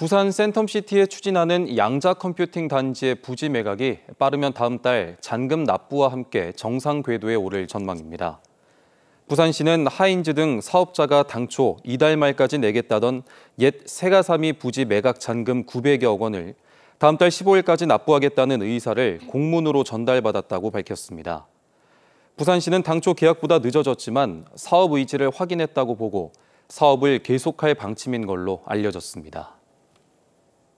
부산 센텀시티에 추진하는 양자 컴퓨팅 단지의 부지 매각이 빠르면 다음 달 잔금 납부와 함께 정상 궤도에 오를 전망입니다. 부산시는 하인즈 등 사업자가 당초 이달 말까지 내겠다던 옛 세가삼이 부지 매각 잔금 900여 원을 다음 달 15일까지 납부하겠다는 의사를 공문으로 전달받았다고 밝혔습니다. 부산시는 당초 계약보다 늦어졌지만 사업 의지를 확인했다고 보고 사업을 계속할 방침인 걸로 알려졌습니다.